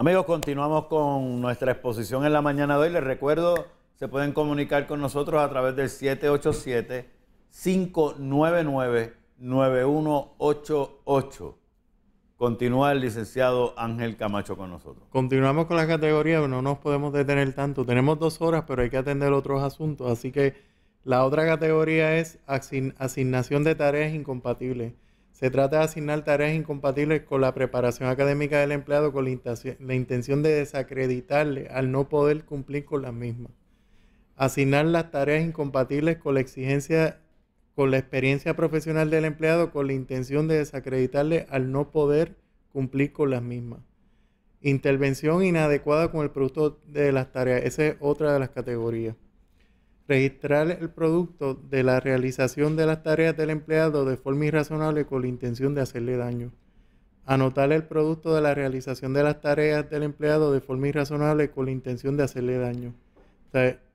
Amigos, continuamos con nuestra exposición en la mañana de hoy. Les recuerdo, se pueden comunicar con nosotros a través del 787-599-9188. Continúa el licenciado Ángel Camacho con nosotros. Continuamos con la categoría, no nos podemos detener tanto. Tenemos dos horas, pero hay que atender otros asuntos. Así que la otra categoría es asignación de tareas incompatibles. Se trata de asignar tareas incompatibles con la preparación académica del empleado con la intención de desacreditarle al no poder cumplir con las mismas. Asignar las tareas incompatibles con la exigencia con la experiencia profesional del empleado con la intención de desacreditarle al no poder cumplir con las mismas. Intervención inadecuada con el producto de las tareas. Esa es otra de las categorías registrar el producto de la realización de las tareas del empleado de forma irrazonable con la intención de hacerle daño, anotar el producto de la realización de las tareas del empleado de forma irrazonable con la intención de hacerle daño,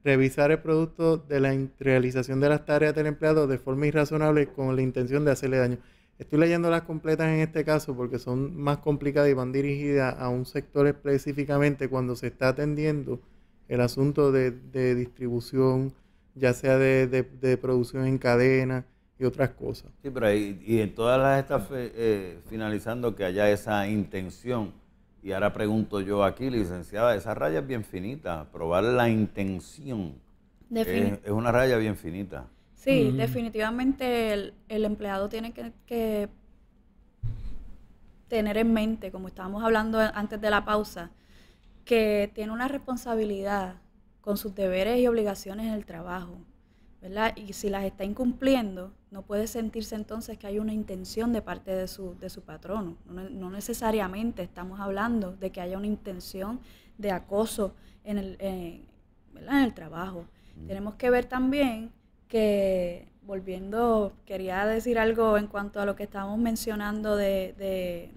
revisar el producto de la realización de las tareas del empleado de forma irrazonable con la intención de hacerle daño. Estoy leyendo las completas en este caso porque son más complicadas y van dirigidas a un sector específicamente cuando se está atendiendo el asunto de, distribución, ya sea de, producción en cadena y otras cosas. Sí, pero ahí, y en todas las estas, eh, finalizando, que haya esa intención, y ahora pregunto yo aquí, licenciada, esa raya es bien finita, probar la intención es una raya bien finita. Sí, definitivamente el, empleado tiene que tener en mente, como estábamos hablando antes de la pausa, que tiene una responsabilidad con sus deberes y obligaciones en el trabajo, ¿verdad? Y si las está incumpliendo, no puede sentirse entonces que hay una intención de parte de su, de su patrono. No, necesariamente estamos hablando de que haya una intención de acoso en el, en, el trabajo. Mm. Tenemos que ver también que, volviendo, quería decir algo en cuanto a lo que estábamos mencionando de, de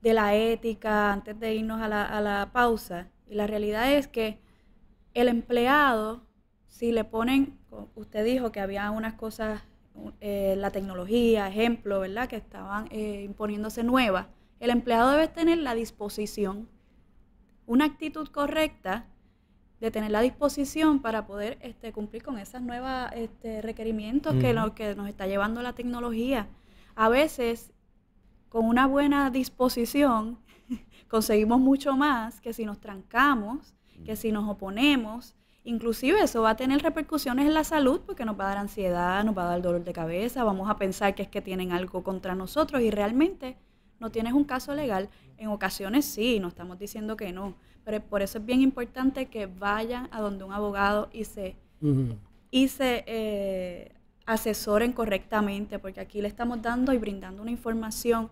de la ética antes de irnos a la, a la pausa. Y la realidad es que el empleado, si le ponen, usted dijo que había unas cosas, eh, la tecnología, ejemplo, ¿verdad?, que estaban eh, imponiéndose nuevas. El empleado debe tener la disposición, una actitud correcta de tener la disposición para poder este, cumplir con esas nuevas este, requerimientos que, lo, que nos está llevando la tecnología. A veces con una buena disposición conseguimos mucho más que si nos trancamos, que si nos oponemos. Inclusive eso va a tener repercusiones en la salud porque nos va a dar ansiedad, nos va a dar dolor de cabeza, vamos a pensar que es que tienen algo contra nosotros y realmente no tienes un caso legal. En ocasiones sí, no estamos diciendo que no, pero por eso es bien importante que vayan a donde un abogado y se, y se eh, asesoren correctamente porque aquí le estamos dando y brindando una información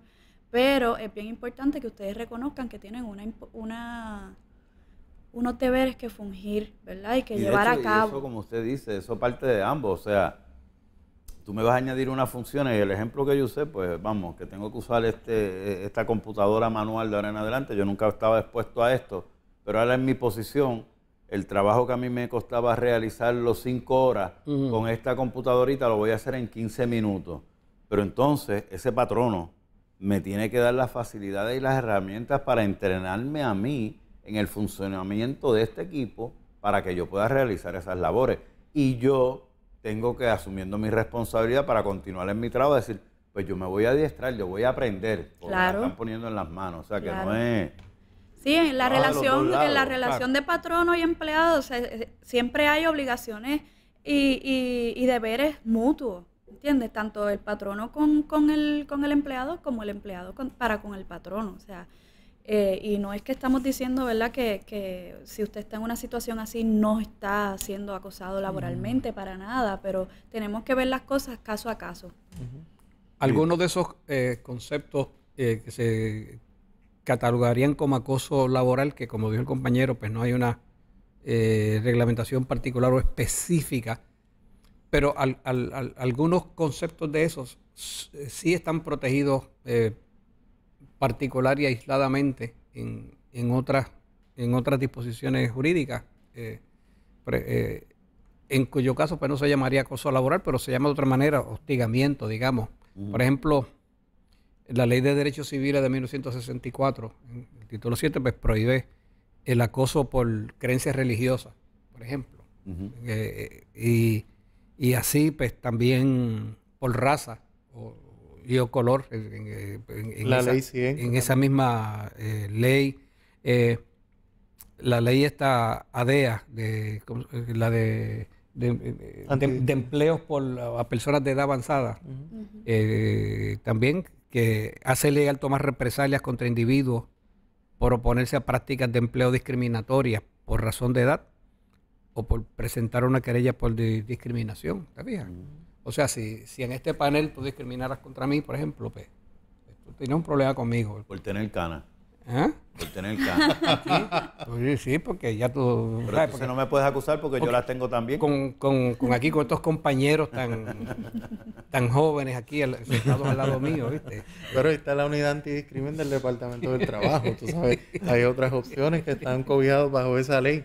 pero es bien importante que ustedes reconozcan que tienen una, una unos deberes que fungir, ¿verdad? Y que llevar a cabo. eso, como usted dice, eso parte de ambos. O sea, tú me vas a añadir una función y el ejemplo que yo usé, pues vamos, que tengo que usar este, esta computadora manual de ahora en adelante. Yo nunca estaba expuesto a esto, pero ahora en mi posición, el trabajo que a mí me costaba realizar realizarlo cinco horas con esta computadorita lo voy a hacer en 15 minutos. Pero entonces, ese patrono me tiene que dar las facilidades y las herramientas para entrenarme a mí en el funcionamiento de este equipo para que yo pueda realizar esas labores. Y yo tengo que, asumiendo mi responsabilidad para continuar en mi trabajo, decir, pues yo me voy a adiestrar, yo voy a aprender, claro. están poniendo en las manos, o sea que no es... Sí, en la relación, en la relación de patrono y empleado eh, eh, siempre hay obligaciones y deberes mutuos. ¿Entiendes? Tanto el patrono con, con, el, con el empleado como el empleado para con el patrono. O sea, eh, y no es que estamos diciendo, ¿verdad?, que, que, si usted está en una situación así no está siendo acosado laboralmente para nada, pero tenemos que ver las cosas caso a caso. Algunos de esos eh, conceptos eh, que se catalogarían como acoso laboral, que como dijo el compañero, pues no hay una reglamentación particular o específica pero al, algunos conceptos de esos eh, sí están protegidos eh, particular y aisladamente en, otras, en otras disposiciones jurídicas, eh, en cuyo caso pues, no se llamaría acoso laboral, pero se llama de otra manera hostigamiento, digamos. Por ejemplo, la Ley de Derechos Civiles de 1964, el título 7, pues prohíbe el acoso por creencias religiosas, por ejemplo. y y así, pues también por raza o, y o color, en, esa, misma eh, ley. Eh, la ley esta ADEA, de, eh, la de, de, empleos por a personas de edad avanzada, también que hace legal tomar represalias contra individuos por oponerse a prácticas de empleo discriminatorias por razón de edad o por presentar una querella por discriminación, ¿te O sea, si, si en este panel tú discriminaras contra mí, por ejemplo, pues, pues tú tienes un problema conmigo. Por tener cana. ¿Eh? Por tener cana. ¿Sí? porque ya tú... porque no me puedes acusar porque, yo las tengo también. Con, con, con, aquí, con estos compañeros tan, tan jóvenes aquí, sentados al lado mío, ¿viste? Pero está la unidad antidiscriminación del Departamento del Trabajo, tú sabes. Hay otras opciones que están cobijadas bajo esa ley.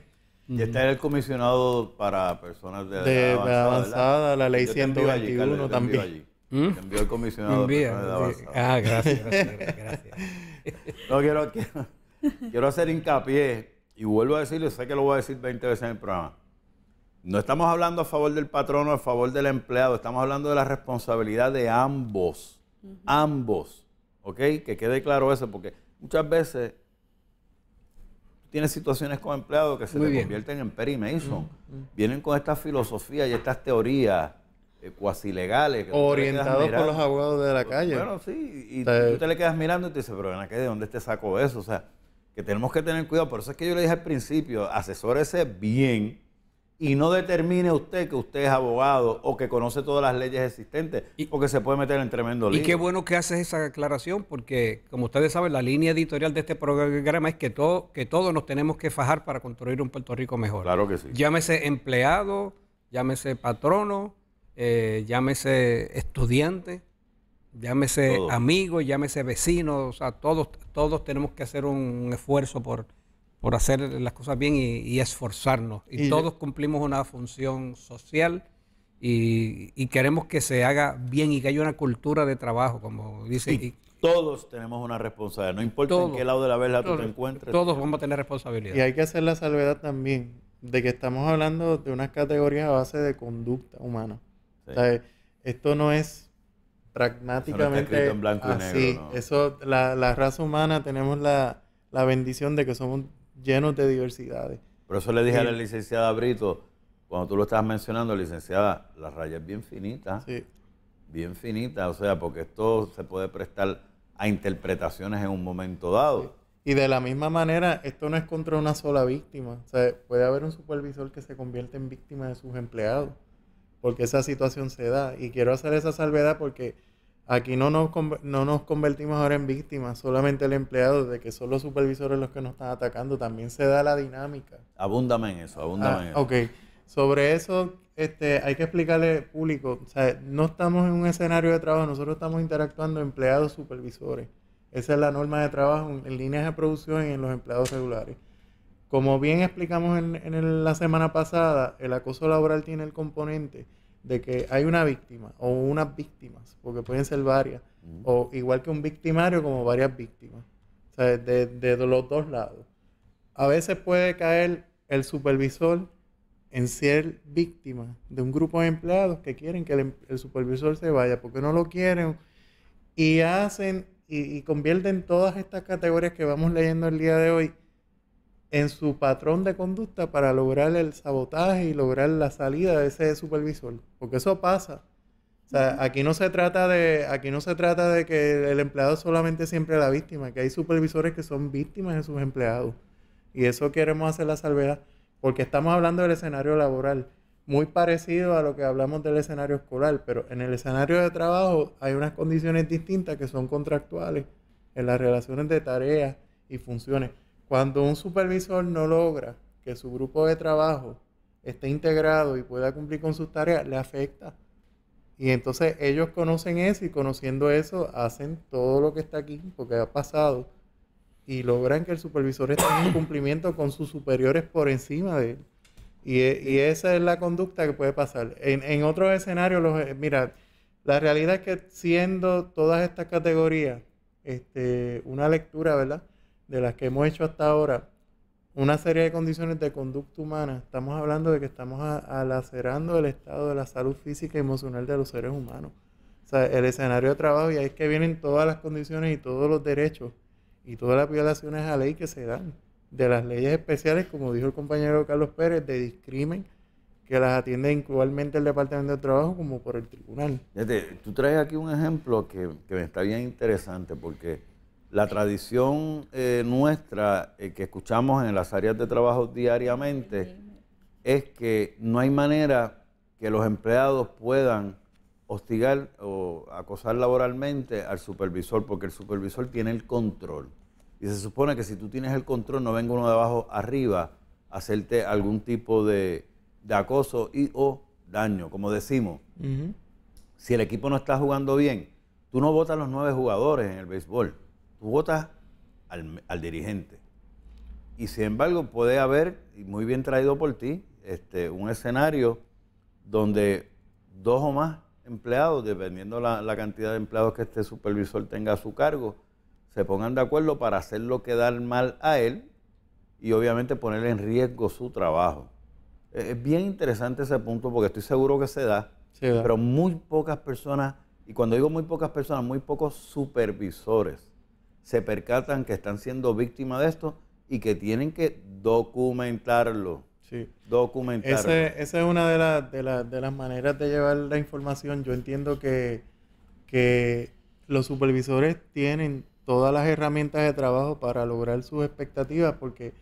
Y está el comisionado para personas de, de edad avanzada, la ley 121 también. ¿Mm? Envió el comisionado. de ah, gracias, gracias, gracias. no quiero, hacer hincapié y vuelvo a decirlo, sé que lo voy a decir 20 veces en el programa. No estamos hablando a favor del patrono, a favor del empleado, estamos hablando de la responsabilidad de ambos. Ambos. ¿Ok? Que quede claro eso, porque muchas veces tienes situaciones con empleados que se convierten en Perry mm, mm. Vienen con estas filosofías y estas teorías eh, cuasi legales. Orientados por los abogados de la pues, calle. Bueno, sí, y eh. tú te le quedas mirando y te dices, pero ¿de dónde te sacó eso? O sea, que tenemos que tener cuidado. Por eso es que yo le dije al principio, asesórese bien y no determine usted que usted es abogado o que conoce todas las leyes existentes, o que se puede meter en tremendo lío. Y qué bueno que haces esa aclaración, porque como ustedes saben, la línea editorial de este programa es que, todo, que todos nos tenemos que fajar para construir un Puerto Rico mejor. Claro que sí. Llámese empleado, llámese patrono, eh, llámese estudiante, llámese amigo, llámese vecino, o sea, todos, todos tenemos que hacer un esfuerzo por por hacer las cosas bien y, esforzarnos. Y, todos cumplimos una función social y, queremos que se haga bien y que haya una cultura de trabajo, como dice. todos tenemos una responsabilidad, no importa en qué lado de la vela tú te encuentres. Todos vamos a tener responsabilidad. Y hay que hacer la salvedad también de que estamos hablando de unas categorías a base de conducta humana. esto no es pragmáticamente así. Y Eso, la, raza humana tenemos la la bendición de que somos llenos de diversidades. Por eso le dije a la eh, licenciada Brito, cuando tú lo estabas mencionando, licenciada, la raya es bien finita. Bien finita, o sea, porque esto se puede prestar a interpretaciones en un momento dado. Y de la misma manera, esto no es contra una sola víctima. O sea, puede haber un supervisor que se convierte en víctima de sus empleados, porque esa situación se da. Y quiero hacer esa salvedad porque Aquí no nos, no nos convertimos ahora en víctimas, solamente el empleado, de que son los supervisores los que nos están atacando, también se da la dinámica. Abúndame en eso, abúndame ah, en eso. Ok, sobre eso este, hay que explicarle al público, o sea, no estamos en un escenario de trabajo, nosotros estamos interactuando empleados supervisores. Esa es la norma de trabajo en líneas de producción y en los empleados regulares. Como bien explicamos en, en la semana pasada, el acoso laboral tiene el componente de que hay una víctima o unas víctimas, porque pueden ser varias, o igual que un victimario como varias víctimas, o sea, de, los dos lados. A veces puede caer el supervisor en ser víctima de un grupo de empleados que quieren que el, em, supervisor se vaya porque no lo quieren y hacen y convierten todas estas categorías que vamos leyendo el día de hoy en su patrón de conducta para lograr el sabotaje y lograr la salida de ese supervisor. Porque eso pasa. aquí no se trata de, aquí no se trata de que el empleado solamente siempre la víctima, que hay supervisores que son víctimas de sus empleados. Y eso queremos hacer la salvedad, porque estamos hablando del escenario laboral, muy parecido a lo que hablamos del escenario escolar, pero en el escenario de trabajo hay unas condiciones distintas que son contractuales en las relaciones de tareas y funciones. Cuando un supervisor no logra que su grupo de trabajo esté integrado y pueda cumplir con sus tareas, le afecta. Y entonces ellos conocen eso y conociendo eso hacen todo lo que está aquí, porque ha pasado, y logran que el supervisor esté en cumplimiento con sus superiores por encima de él. Y, e, esa es la conducta que puede pasar. En, en otros escenarios, los, eh, mira, la realidad es que siendo todas estas categorías, este, una lectura, ¿verdad? de las que hemos hecho hasta ahora, una serie de condiciones de conducta humana, estamos hablando de que estamos alacerando el estado de la salud física y emocional de los seres humanos. O sea, el escenario de trabajo y ahí es que vienen todas las condiciones y todos los derechos y todas las violaciones a ley que se dan de las leyes especiales, como dijo el compañero Carlos Pérez, de discrimen que las atiende igualmente el Departamento de Trabajo como por el tribunal. tú traes aquí un ejemplo que, que me está bien interesante porque la tradición eh, nuestra eh, que escuchamos en las áreas de trabajo diariamente es que no hay manera que los empleados puedan hostigar o acosar laboralmente al supervisor, porque el supervisor tiene el control. Y se supone que si tú tienes el control, no venga uno de abajo arriba a hacerte algún tipo de, acoso y o daño, como decimos. Si el equipo no está jugando bien, tú no votas los nueve jugadores en el béisbol. Tú votas al, dirigente. Y sin embargo, puede haber, y muy bien traído por ti, este, un escenario donde dos o más empleados, dependiendo la, cantidad de empleados que este supervisor tenga a su cargo, se pongan de acuerdo para hacer lo hacerlo quedar mal a él y obviamente poner en riesgo su trabajo. E, es bien interesante ese punto porque estoy seguro que se da, pero muy pocas personas, y cuando digo muy pocas personas, muy pocos supervisores se percatan que están siendo víctimas de esto y que tienen que documentarlo. Sí. Documentarlo. esa es una de, de, las maneras de llevar la información. Yo entiendo que, los supervisores tienen todas las herramientas de trabajo para lograr sus expectativas porque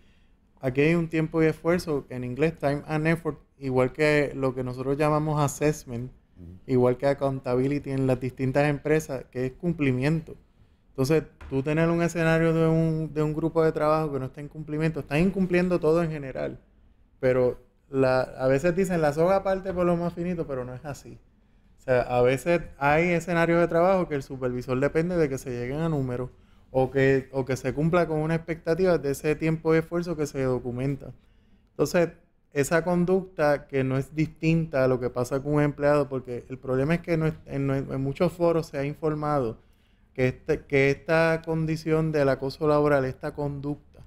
aquí hay un tiempo y esfuerzo, en inglés time and effort, igual que lo que nosotros llamamos assessment, igual que accountability en las distintas empresas, que es cumplimiento. Entonces, tú tener un escenario de un, de un grupo de trabajo que no está en cumplimiento, está incumpliendo todo en general, pero a veces dicen la soga parte por lo más finito, pero no es así. O sea, a veces hay escenarios de trabajo que el supervisor depende de que se lleguen a números o que, o que se cumpla con una expectativa de ese tiempo de esfuerzo que se documenta. Entonces, esa conducta que no es distinta a lo que pasa con un empleado, porque el problema es que en, muchos foros se ha informado que, este, que esta condición del acoso laboral, esta conducta,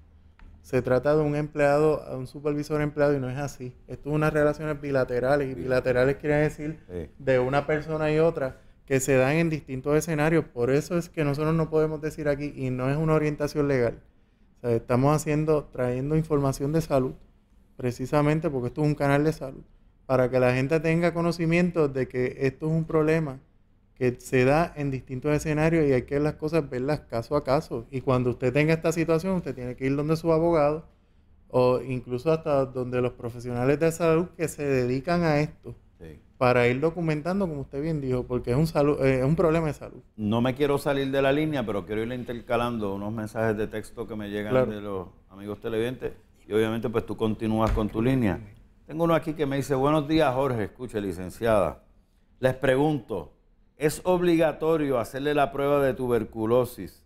se trata de un empleado a un supervisor empleado y no es así. Esto es unas relaciones bilaterales y bilaterales quiere decir de una persona y otra que se dan en distintos escenarios. Por eso es que nosotros no podemos decir aquí y no es una orientación legal. estamos haciendo, trayendo información de salud, precisamente porque esto es un canal de salud, para que la gente tenga conocimiento de que esto es un problema que se da en distintos escenarios y hay que las cosas, verlas caso a caso. Y cuando usted tenga esta situación, usted tiene que ir donde su abogado o incluso hasta donde los profesionales de salud que se dedican a esto para ir documentando, como usted bien dijo, porque es un, salud, eh, es un problema de salud. No me quiero salir de la línea, pero quiero ir intercalando unos mensajes de texto que me llegan de los amigos televidentes y obviamente pues tú continúas con tu línea. Tengo uno aquí que me dice, buenos días Jorge, escuche licenciada. Les pregunto, es obligatorio hacerle la prueba de tuberculosis.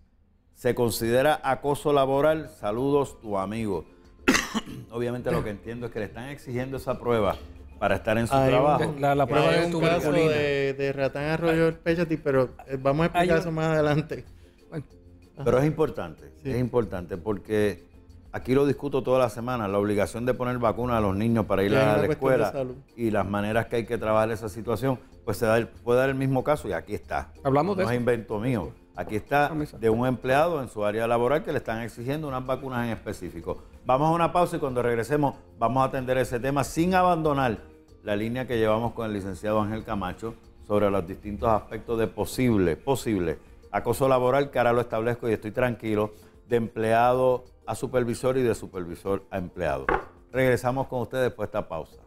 Se considera acoso laboral. Saludos, tu amigo. Obviamente lo que entiendo es que le están exigiendo esa prueba para estar en su trabajo. la, prueba de un de, Ratán Arroyo Pechati, pero eh, vamos a explicar eso más adelante. pero es importante, es importante porque aquí lo discuto toda la semana, la obligación de poner vacuna a los niños para ir a la escuela y las maneras que hay que trabajar esa situación pues se da puede dar el mismo caso y aquí está. Hablamos no de es invento mío. Aquí está ah, de un empleado en su área laboral que le están exigiendo unas vacunas en específico. Vamos a una pausa y cuando regresemos vamos a atender ese tema sin abandonar la línea que llevamos con el licenciado Ángel Camacho sobre los distintos aspectos de posible, posible acoso laboral, que ahora lo establezco y estoy tranquilo, de empleado a supervisor y de supervisor a empleado. Regresamos con ustedes después de esta pausa.